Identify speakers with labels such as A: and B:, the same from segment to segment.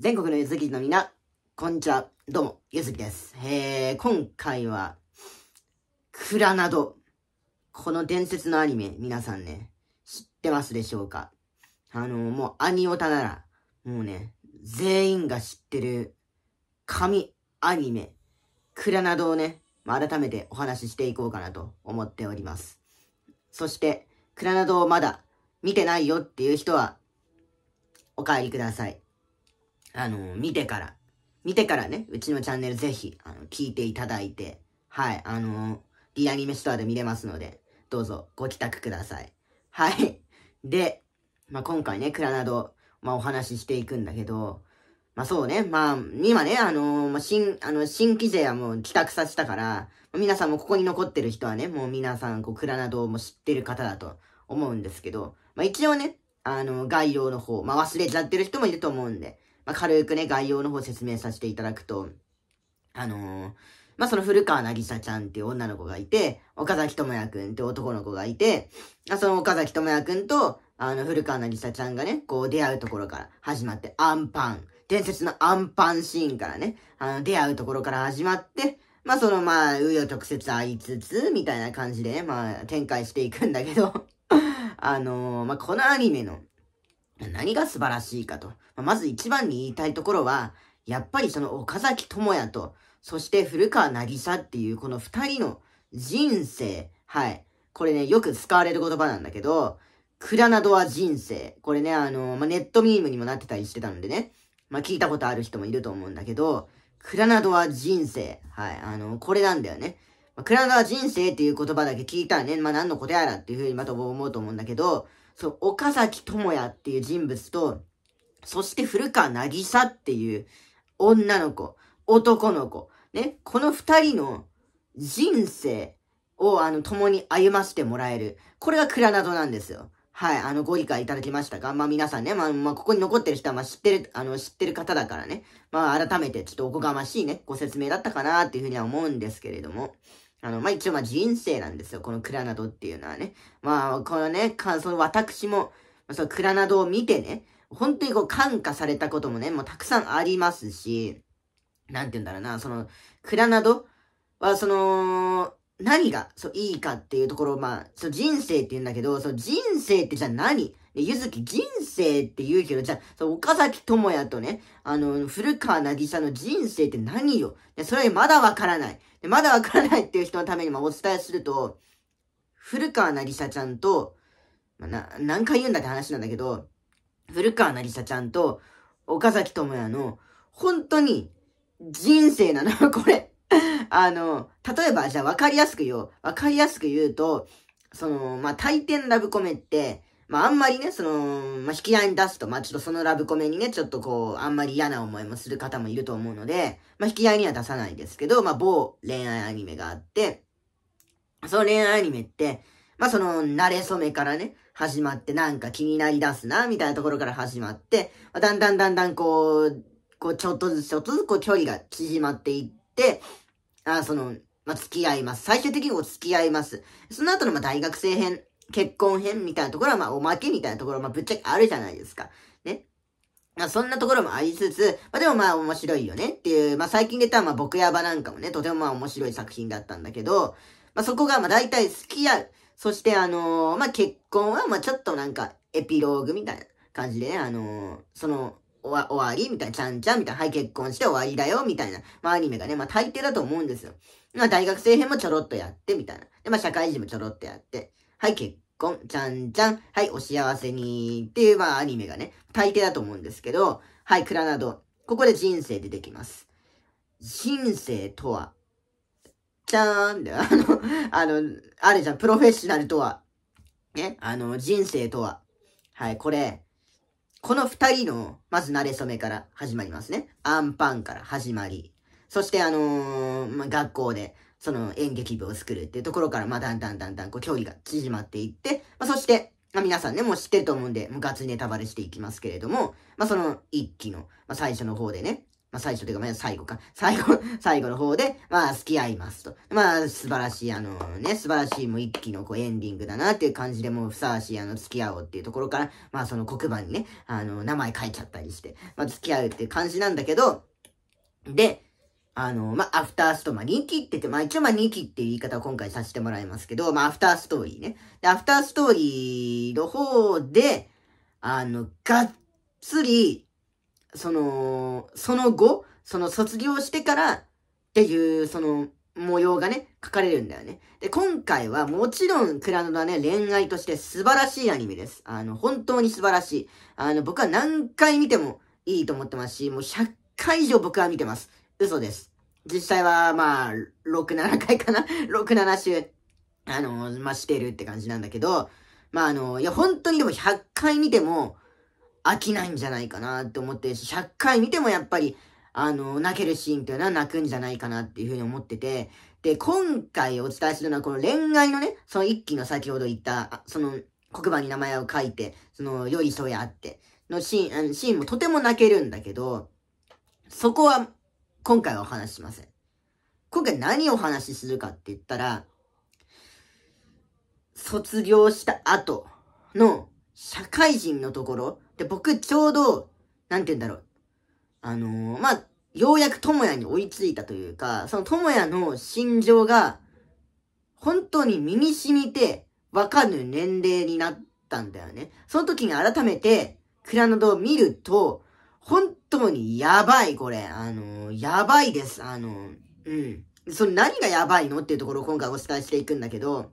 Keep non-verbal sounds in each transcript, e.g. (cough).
A: 全国のゆずきのみな、こんにちは。どうも、ゆずきです。えー、今回は、クラナド。この伝説のアニメ、皆さんね、知ってますでしょうかあの、もうアニオタなら、もうね、全員が知ってる、神アニメ、クラナドをね、改めてお話ししていこうかなと思っております。そして、クラナドをまだ見てないよっていう人は、お帰りください。あの、見てから、見てからね、うちのチャンネルぜひ、あの、聞いていただいて、はい、あの、D アニメストアで見れますので、どうぞご帰宅ください。はい。で、まあ、今回ね、クラナド、まあ、お話ししていくんだけど、まあ、そうね、まあ、今ね、あのまあ、新、あの、新規勢はもう帰宅させたから、皆さんもここに残ってる人はね、もう皆さん、こう、クラナドも知ってる方だと思うんですけど、まあ、一応ね、あの、概要の方、まあ、忘れちゃってる人もいると思うんで、まあ、軽くね、概要の方説明させていただくと、あのー、まあ、その古川なぎさちゃんっていう女の子がいて、岡崎智也くんって男の子がいて、その岡崎智也くんと、あの、古川なぎさちゃんがね、こう出会うところから始まって、アンパン、伝説のアンパンシーンからね、あの、出会うところから始まって、まあ、その、まあ、うよ直接会いつつ、みたいな感じでね、まあ、展開していくんだけど (laughs) あのー、まあ、このアニメの、何が素晴らしいかと。まず一番に言いたいところは、やっぱりその岡崎智也と、そして古川渚っていうこの二人の人生。はい。これね、よく使われる言葉なんだけど、クラナドは人生。これね、あの、まあ、ネットミームにもなってたりしてたのでね。まあ、聞いたことある人もいると思うんだけど、クラナドは人生。はい。あの、これなんだよね。まあ、クラナドは人生っていう言葉だけ聞いたらね、まあ、何のことやらっていうふうにまた思うと思うんだけど、そう、岡崎智也っていう人物と、そして古川なぎさっていう女の子、男の子、ね、この二人の人生をあの共に歩ませてもらえる。これがクラナドなんですよ。はい、あの、ご理解いただきましたかまあ皆さんね、まあ、まあ、ここに残ってる人は、まあ知ってる、あの、知ってる方だからね、まあ改めてちょっとおこがましいね、ご説明だったかなっていうふうには思うんですけれども、あの、まあ、一応、ま、人生なんですよ。このクラナドっていうのはね。まあ、このね、感想、私も、そのクラナドを見てね、本当にこう感化されたこともね、もうたくさんありますし、なんて言うんだろうな、その、クラナドは、その、何が、そう、いいかっていうところ、まあ、そう、人生って言うんだけど、そう、人生ってじゃあ何ゆずき人生って言うけど、じゃあ、岡崎智也とね、あの、古川なぎさの人生って何よでそれまだわからない。でまだわからないっていう人のためにまお伝えすると、古川なぎさちゃんと、まあ、な、何回言うんだって話なんだけど、古川なぎさちゃんと、岡崎智也の、本当に、人生なの、(laughs) これ。あの、例えば、じゃあ分かりやすく言おう。分かりやすく言うと、その、まあ、大抵のラブコメって、まああんまりね、その、まあ引き合いに出すと、まあちょっとそのラブコメにね、ちょっとこう、あんまり嫌な思いもする方もいると思うので、まあ引き合いには出さないですけど、まあ某恋愛アニメがあって、その恋愛アニメって、まあその、慣れ初めからね、始まってなんか気になりだすな、みたいなところから始まって、まあ、だんだんだんだんこう、こうちょっとずつちょっとずつこう距離が縮まっていって、あその、まあ、付き合います。最終的にお付き合います。その後のま大学生編結婚編みたいなところは、まあ、おまけみたいなところ、まあ、ぶっちゃけあるじゃないですか。ね。まあ、そんなところもありつつ、まあ、でもまあ、面白いよねっていう、まあ、最近出た、まあ、僕やばなんかもね、とてもまあ、面白い作品だったんだけど、まあ、そこが、まあ、大体好き合う。そして、あのー、まあ、結婚は、まあ、ちょっとなんか、エピローグみたいな感じでね、あのー、その、おわ、終わりみたいな、ちゃんちゃんみたいな、はい、結婚して終わりだよ、みたいな、まあ、アニメがね、まあ、大抵だと思うんですよ。まあ、大学生編もちょろっとやって、みたいな。で、まあ、社会人もちょろっとやって。はい、結婚、じゃんじゃん、はい、お幸せにっていう、まあ、アニメがね、大抵だと思うんですけど、はい、蔵など、ここで人生出てきます。人生とは、じゃーんって、あの、あの、あれじゃん、プロフェッショナルとは、ね、あの、人生とは、はい、これ、この二人の、まず慣れ初めから始まりますね。アンパンから始まり、そしてあのー、まあ、学校で、その演劇部を作るっていうところから、まあ、だんだんだんだん、こう、距離が縮まっていって、まあ、そして、まあ、皆さんね、もう知ってると思うんで、もうガチネタバレしていきますけれども、まあ、その一期の、まあ、最初の方でね、まあ、最初というか、まあ、最後か、最後、(laughs) 最後の方で、まあ、付き合いますと。まあ、素晴らしい、あのね、素晴らしい、もう一期のこう、エンディングだなっていう感じで、もう、ふさわしい、あの、付き合おうっていうところから、まあ、その黒板にね、あの、名前書いちゃったりして、まあ、付き合うっていう感じなんだけど、で、あの、まあ、アフターストーリー、まあ、2期って言って、まあ、一応まあ、2期っていう言い方を今回させてもらいますけど、まあ、アフターストーリーね。で、アフターストーリーの方で、あの、がっつり、その、その後、その卒業してからっていう、その、模様がね、書かれるんだよね。で、今回はもちろん、クラノドだね、恋愛として素晴らしいアニメです。あの、本当に素晴らしい。あの、僕は何回見てもいいと思ってますし、もう100回以上僕は見てます。嘘です。実際は、まあ、6、7回かな ?6、7 (laughs) 週、あのー、まあ、してるって感じなんだけど、まあ、あのー、いや、本当にでも100回見ても飽きないんじゃないかなって思ってるし、100回見てもやっぱり、あのー、泣けるシーンというのは泣くんじゃないかなっていうふうに思ってて、で、今回お伝えするのはこの恋愛のね、その一期の先ほど言った、その黒板に名前を書いて、その、よいそやって、のシーン、あのシーンもとても泣けるんだけど、そこは今回はお話ししません。今回何をお話しするかって言ったら、卒業した後の社会人のところ、で、僕ちょうど、なんて言うんだろう。あのー、まあ、ようやく智也に追いついたというか、その智也の心情が、本当に身に染みて、わかる年齢になったんだよね。その時に改めて、クラノドを見ると、本当にやばい、これ。あのやばいです。あのうん。その何がやばいのっていうところを今回お伝えしていくんだけど、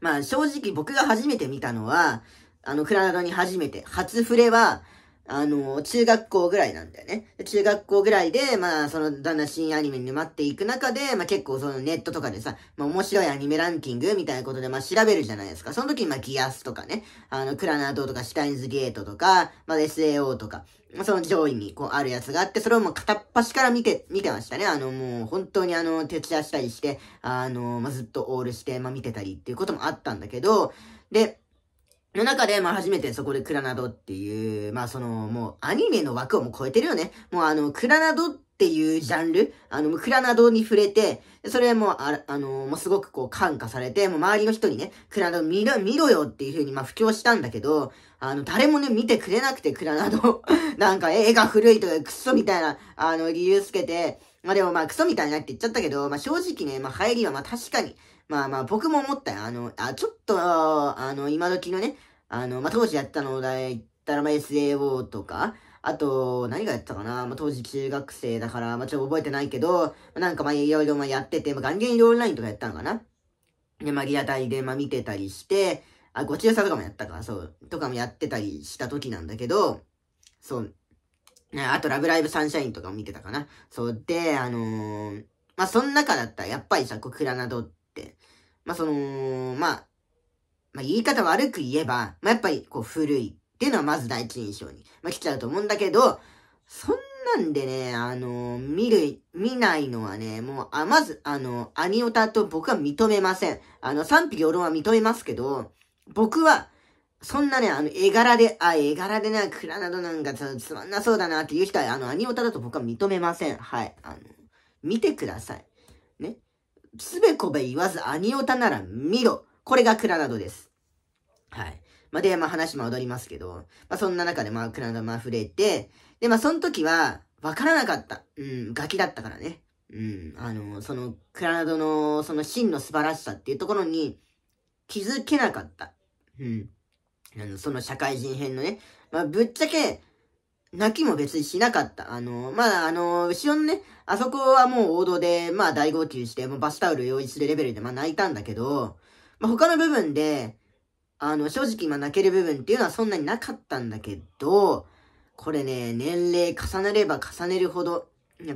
A: まあ正直僕が初めて見たのは、あの、クラナドに初めて、初触れは、あの、中学校ぐらいなんだよね。中学校ぐらいで、まあ、その、だんだん新アニメに沼っていく中で、まあ結構そのネットとかでさ、まあ面白いアニメランキングみたいなことで、まあ調べるじゃないですか。その時に、まあギアスとかね、あの、クラナーとかシュタインズゲートとか、まあ SAO とか、まその上位にこうあるやつがあって、それをもう片っ端から見て、見てましたね。あの、もう本当にあの、徹夜したりして、あの、まあずっとオールして、まあ見てたりっていうこともあったんだけど、で、の中で、まあ初めてそこでクラナドっていう、まあその、もうアニメの枠をもう超えてるよね。もうあの、クラナドっていうジャンル、あの、クラナドに触れて、それもあ、あの、もうすごくこう感化されて、もう周りの人にね、クラナド見ろ、見ろよっていう風にまあ布教したんだけど、あの、誰もね、見てくれなくて、クラナド。(laughs) なんか、絵が古いとか、クソみたいな、あの、理由つけて、まあでもまあクソみたいなって言っちゃったけど、まあ正直ね、まあ入りはまあ確かに、まあまあ、僕も思ったよ。あの、あ、ちょっと、あの、今時のね、あの、まあ、当時やったのだ、言ったら、まあ、SAO とか、あと、何がやったかなまあ、当時中学生だから、まあ、ちょっと覚えてないけど、なんかまあ、いろいろまあやってて、まあ、ガンゲンオンラインとかやったのかなで、まあ、リアタイで、まあ、見てたりして、あ、ごちそさとかもやったか、そう、とかもやってたりした時なんだけど、そう、あと、ラブライブサンシャインとかも見てたかな。そう、で、あのー、まあ、その中だったら、やっぱりさ、こう、クラナドまあ、その、まあ、まあ、言い方悪く言えば、まあ、やっぱりこう古いっていうのはまず第一印象に、まあ、来ちゃうと思うんだけど、そんなんでね、あのー、見る、見ないのはね、もう、あ、まず、あのー、アニオタと僕は認めません。あの、賛否両論は認めますけど、僕は、そんなね、あの、絵柄で、あ、絵柄でな、ク蔵などなんかつまんなそうだなっていう人は、あの、アニオタだと僕は認めません。はい。あの、見てください。つべこべ言わず兄オタなら見ろ。これがクラナドです。はい。まあ、で、まあ、話戻りますけど、まあ、そんな中で、まあ、クラナドも溢れて、で、まあ、その時は、わからなかった。うん、ガキだったからね。うん、あの、その、クラナドの、その、真の素晴らしさっていうところに、気づけなかった。うん。あの、その社会人編のね。まあ、ぶっちゃけ、泣きも別にしなかった。あの、まあ、あの、後ろのね、あそこはもう王道で、まあ、大号泣して、もうバスタオル用意するレベルで、まあ、泣いたんだけど、まあ、他の部分で、あの、正直今泣ける部分っていうのはそんなになかったんだけど、これね、年齢重ねれば重ねるほど、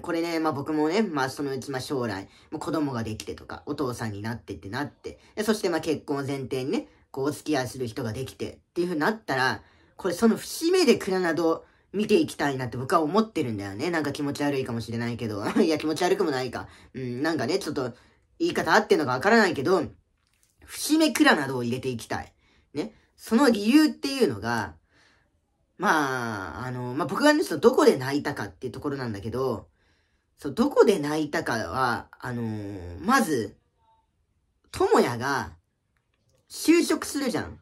A: これね、まあ僕もね、まあそのうちまあ将来、もう子供ができてとか、お父さんになってってなって、でそしてまあ結婚を前提にね、こうお付き合いする人ができてっていう風になったら、これその節目でクラナド見ていきたいなって僕は思ってるんだよね。なんか気持ち悪いかもしれないけど。(laughs) いや、気持ち悪くもないか。うん、なんかね、ちょっと、言い方合ってんのかわからないけど、節目くらなどを入れていきたい。ね。その理由っていうのが、まあ、あの、まあ、僕がね、そのどこで泣いたかっていうところなんだけど、そう、どこで泣いたかは、あのー、まず、ともやが、就職するじゃん。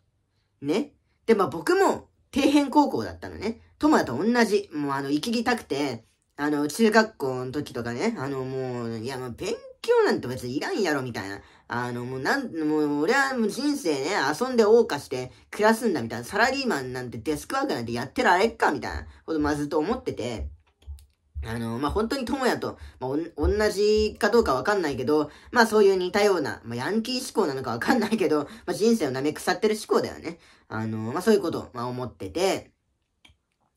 A: ね。で、まあ、僕も、底辺高校だったのね。友マと同じ。もうあの、行き来たくて、あの、中学校の時とかね、あの、もう、いや、もう勉強なんて別にいらんやろ、みたいな。あの、もうなん、もう俺はもう人生ね、遊んで謳歌して暮らすんだ、みたいな。サラリーマンなんてデスクワークなんてやってられっか、みたいなこと、まずっと思ってて。あの、まあ、本当に友也と、まあ、お、同じかどうかわかんないけど、まあ、そういう似たような、まあ、ヤンキー思考なのかわかんないけど、まあ、人生を舐め腐ってる思考だよね。あの、まあ、そういうことまあ、思ってて、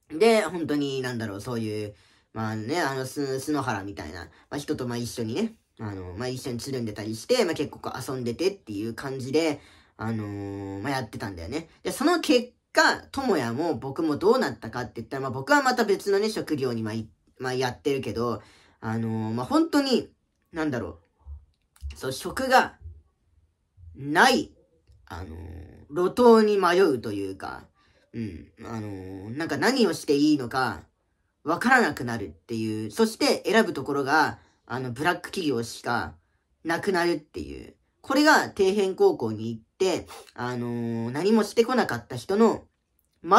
A: で、本当になんだろう、そういう、まあね、あの、す、すのはらみたいな、まあ、人とま一緒にね、あの、まあ、一緒につるんでたりして、まあ、結構こう遊んでてっていう感じで、あのー、まあ、やってたんだよね。で、その結果、ともやも僕もどうなったかって言ったら、まあ、僕はまた別のね、職業にま行っまあ、やってるけど、あのー、まあ、本当に、なんだろう。そう、食が、ない、あのー、路頭に迷うというか、うん、あのー、なんか何をしていいのか、わからなくなるっていう、そして選ぶところが、あの、ブラック企業しかなくなるっていう。これが底辺高校に行って、あのー、何もしてこなかった人の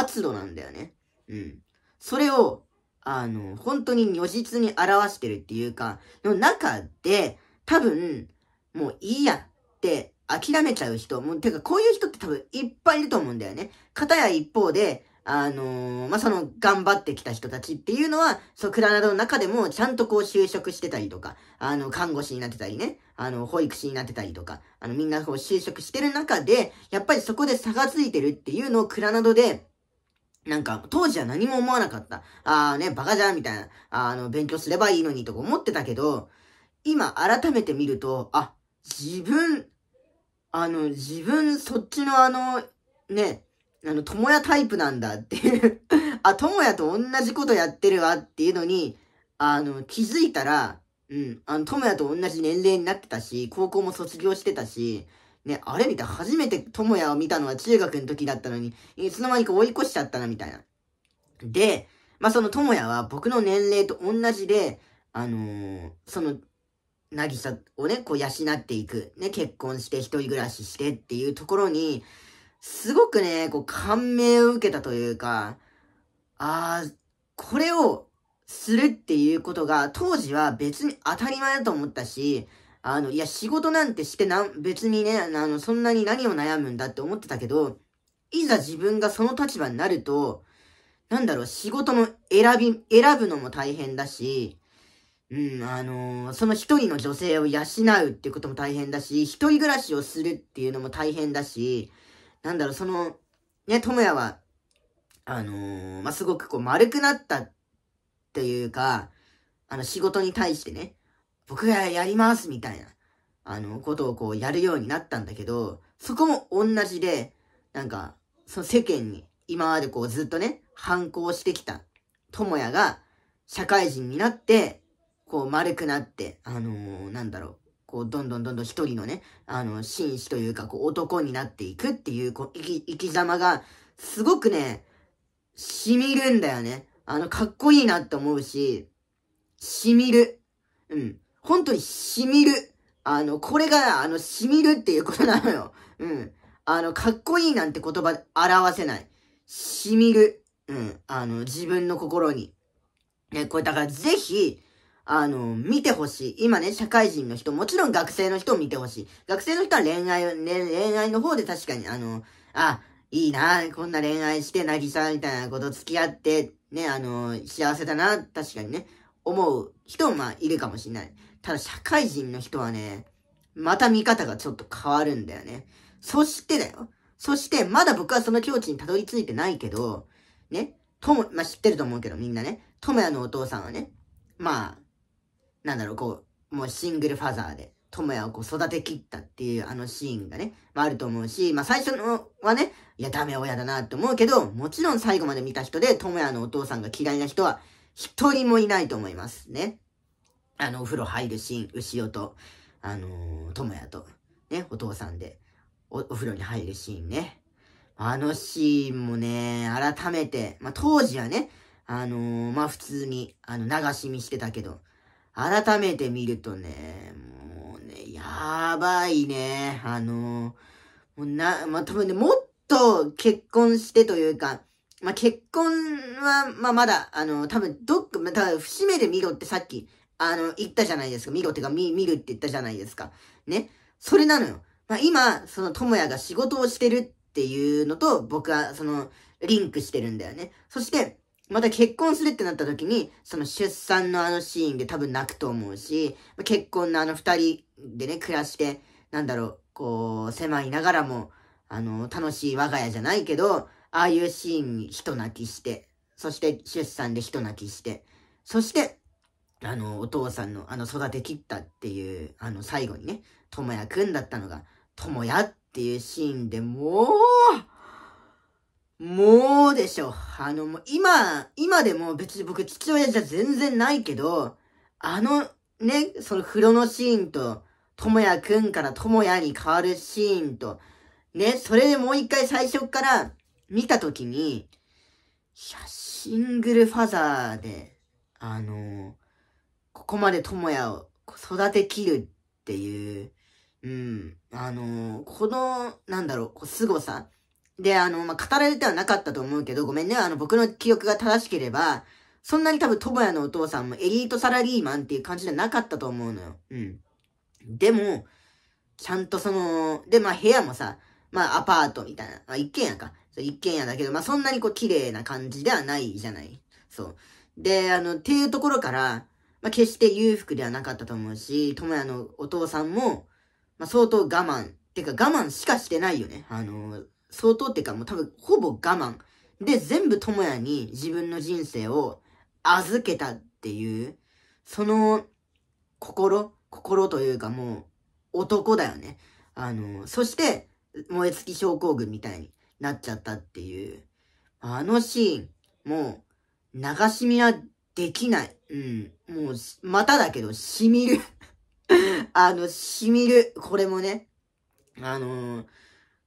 A: 末路なんだよね。うん。それをあの、本当に如実に表してるっていうか、の中で、多分、もういいやって諦めちゃう人、もう、てかこういう人って多分いっぱいいると思うんだよね。片や一方で、あのー、まあ、その、頑張ってきた人たちっていうのは、そう、クラナドの中でも、ちゃんとこう、就職してたりとか、あの、看護師になってたりね、あの、保育士になってたりとか、あの、みんなこう、就職してる中で、やっぱりそこで差がついてるっていうのをクラナドで、なんか、当時は何も思わなかった。ああね、バカじゃんみたいな。あの、勉強すればいいのにとか思ってたけど、今改めて見ると、あ、自分、あの、自分そっちのあの、ね、あの、友やタイプなんだっていうあ、友やと同じことやってるわっていうのに、あの、気づいたら、うん、あの、友やと同じ年齢になってたし、高校も卒業してたし、ね、あれみたいな、初めて智也を見たのは中学の時だったのに、いつの間にか追い越しちゃったな、みたいな。で、まあ、その智也は僕の年齢と同じで、あのー、その、なぎさをね、こう養っていく。ね、結婚して一人暮らししてっていうところに、すごくね、こう感銘を受けたというか、ああ、これをするっていうことが当時は別に当たり前だと思ったし、あの、いや、仕事なんてしてな、別にね、あの、そんなに何を悩むんだって思ってたけど、いざ自分がその立場になると、なんだろう、仕事の選び、選ぶのも大変だし、うん、あのー、その一人の女性を養うっていうことも大変だし、一人暮らしをするっていうのも大変だし、なんだろう、その、ね、智也は、あのー、まあ、すごくこう丸くなったっていうか、あの、仕事に対してね、僕がやりますみたいな、あの、ことをこうやるようになったんだけど、そこも同じで、なんか、その世間に今までこうずっとね、反抗してきた智也が社会人になって、こう丸くなって、あのー、なんだろう、こうどんどんどんどん一人のね、あの、紳士というか、こう男になっていくっていう、こう、生き、生き様が、すごくね、染みるんだよね。あの、かっこいいなって思うし、染みる。うん。本当に染みる。あの、これが、あの、染みるっていうことなのよ。うん。あの、かっこいいなんて言葉で表せない。染みる。うん。あの、自分の心に。ね、これだからぜひ、あの、見てほしい。今ね、社会人の人、もちろん学生の人を見てほしい。学生の人は恋愛を、ね、恋愛の方で確かに、あの、あ、いいな、こんな恋愛して、なぎさみたいなこと付き合って、ね、あの、幸せだな、確かにね、思う人もまあいるかもしれない。ただ社会人の人はね、また見方がちょっと変わるんだよね。そしてだよ。そして、まだ僕はその境地にたどり着いてないけど、ね、とも、まあ、知ってると思うけどみんなね、ともやのお父さんはね、まあ、なんだろう、こう、もうシングルファザーで、ともやをこう育てきったっていうあのシーンがね、まああると思うし、まあ最初のはね、いやダメ親だなって思うけど、もちろん最後まで見た人で、ともやのお父さんが嫌いな人は一人もいないと思いますね。あの、お風呂入るシーン、牛尾と、あのー、智也と、ね、お父さんでお、お風呂に入るシーンね。あのシーンもね、改めて、まあ、当時はね、あのー、まあ、普通に、あの、流し見してたけど、改めて見るとね、もうね、やばいね。あのー、もうな、まあ、多分ね、もっと結婚してというか、まあ、結婚は、まあ、まだ、あの、多分、どっか、まあ、多分節目で見ろってさっき、あの、言ったじゃないですか。見ろってか、見、見るって言ったじゃないですか。ね。それなのよ。まあ、今、その、ともやが仕事をしてるっていうのと、僕は、その、リンクしてるんだよね。そして、また結婚するってなった時に、その出産のあのシーンで多分泣くと思うし、結婚のあの二人でね、暮らして、なんだろう、こう、狭いながらも、あの、楽しい我が家じゃないけど、ああいうシーンに人泣きして、そして出産で人泣きして、そして、あの、お父さんの、あの、育てきったっていう、あの、最後にね、ともやくんだったのが、ともやっていうシーンでもう、もうでしょ。あの、もう今、今でも別に僕父親じゃ全然ないけど、あの、ね、その風呂のシーンと、ともやくんからともやに変わるシーンと、ね、それでもう一回最初から見たときに、いや、シングルファザーで、あのここまで智也を育てきるっていう、うん、あのこの、なんだろう、こう凄さ。で、あの、まあ、語られてはなかったと思うけど、ごめんね、あの、僕の記憶が正しければ、そんなに多分、智也のお父さんもエリートサラリーマンっていう感じじゃなかったと思うのよ。うん。でも、ちゃんとその、で、まあ、部屋もさ、まあ、アパートみたいな、まあ、一軒家か。一軒家だけど、まあ、そんなにこう、綺麗な感じではないじゃない。そう。で、あの、っていうところから、まあ、決して裕福ではなかったと思うし、智也のお父さんも、まあ、相当我慢。てか我慢しかしてないよね。あのー、相当ってかもう多分ほぼ我慢。で、全部智也に自分の人生を預けたっていう、その心、心というかもう男だよね。あのー、そして、燃え尽き症候群みたいになっちゃったっていう。あのシーン、もう、流し見はできない。うん。もう、まただけど、染みる (laughs) あの、染みる。これもね、あのー、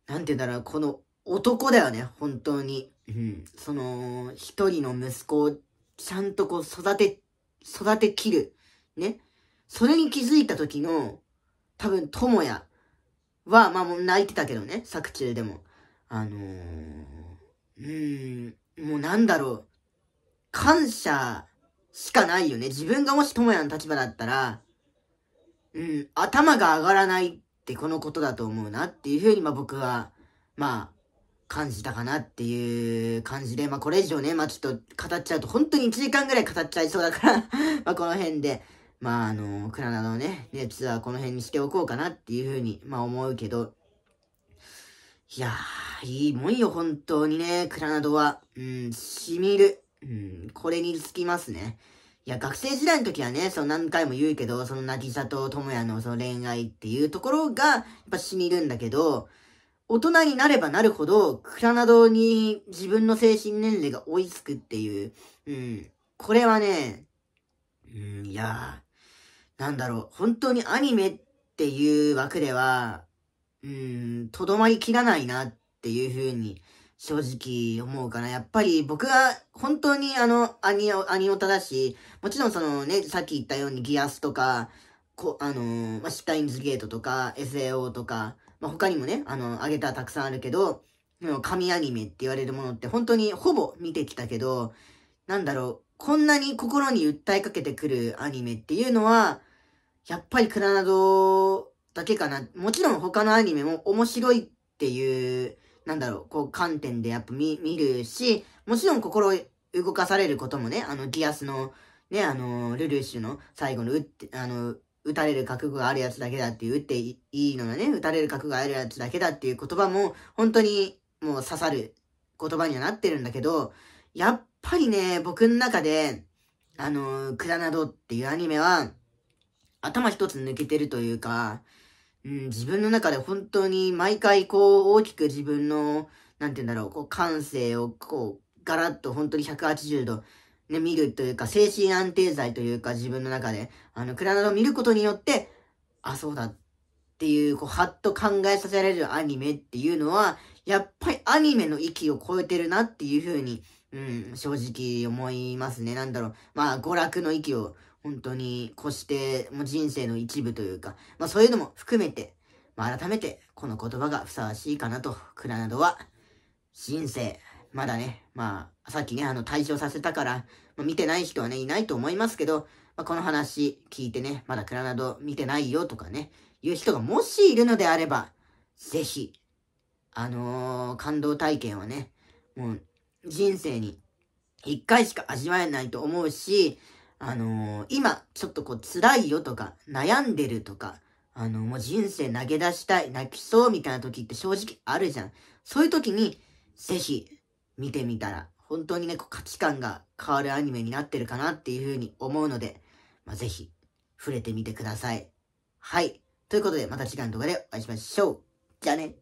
A: なんて言うんだろう、この男だよね、本当に。うん。その、一人の息子をちゃんとこう育て、育てきる。ね。それに気づいた時の、多分、智也は、まあもう泣いてたけどね、作中でも。あのー、うーん、もうなんだろう。感謝しかないよね。自分がもし智也の立場だったら、うん、頭が上がらないってこのことだと思うなっていうふうに、まあ僕は、まあ、感じたかなっていう感じで、まあこれ以上ね、まあちょっと語っちゃうと、本当に1時間ぐらい語っちゃいそうだから (laughs) まあこの辺で、まああの、クラナのね、熱はこの辺にしておこうかなっていうふうに、まあ思うけど、いやー、いいもんよ、本当にね、クラナドは。うん、染みる。うん、これに尽きますね。いや、学生時代の時はね、その何回も言うけど、その渚と智也のその恋愛っていうところが、やっぱ染みるんだけど、大人になればなるほど、クラナドに自分の精神年齢が追いつくっていう、うん、これはね、うん、いやなんだろう、本当にアニメっていう枠では、うん、とどまりきらないなっていうふうに正直思うかな。やっぱり僕は本当にあの、アニオ、アニオタだし、もちろんそのね、さっき言ったようにギアスとか、こあのー、まあ、シュタインズゲートとか、SAO とか、まあ、他にもね、あの、あげたたくさんあるけど、神アニメって言われるものって本当にほぼ見てきたけど、なんだろう、こんなに心に訴えかけてくるアニメっていうのは、やっぱりクラナドだけかな。もちろん他のアニメも面白いっていうなんだろう、こう観点でやっぱ見、見るし、もちろん心動かされることもね、あの、ギアスの、ね、あの、ルルッシュの最後の打って、あの、打たれる覚悟があるやつだけだっていう、打っていいのがね、打たれる覚悟があるやつだけだっていう言葉も、本当にもう刺さる言葉にはなってるんだけど、やっぱりね、僕の中で、あの、クラナドっていうアニメは、頭一つ抜けてるというか、うん、自分の中で本当に毎回こう大きく自分の、なんて言うんだろう、こう感性をこうガラッと本当に180度、ね、見るというか、精神安定剤というか自分の中で、あの、クラナドを見ることによって、あ、そうだっていう、こう、はっと考えさせられるアニメっていうのは、やっぱりアニメの域を超えてるなっていうふうに、うん、正直思いますね。なんだろう。まあ、娯楽の域を本当にこしてもう人生の一部というか、まあそういうのも含めて、まあ改めてこの言葉がふさわしいかなと、クラなどは、人生、まだね、まあ、さっきね、あの、退場させたから、まあ、見てない人はね、いないと思いますけど、まあ、この話聞いてね、まだクラど見てないよとかね、いう人がもしいるのであれば、ぜひ、あのー、感動体験はね、もう、人生に一回しか味わえないと思うし、あのー、今、ちょっとこう、辛いよとか、悩んでるとか、あのー、もう人生投げ出したい、泣きそうみたいな時って正直あるじゃん。そういう時に、ぜひ、見てみたら、本当にね、価値観が変わるアニメになってるかなっていうふうに思うので、まあ、ぜひ、触れてみてください。はい。ということで、また次回の動画でお会いしましょう。じゃあね。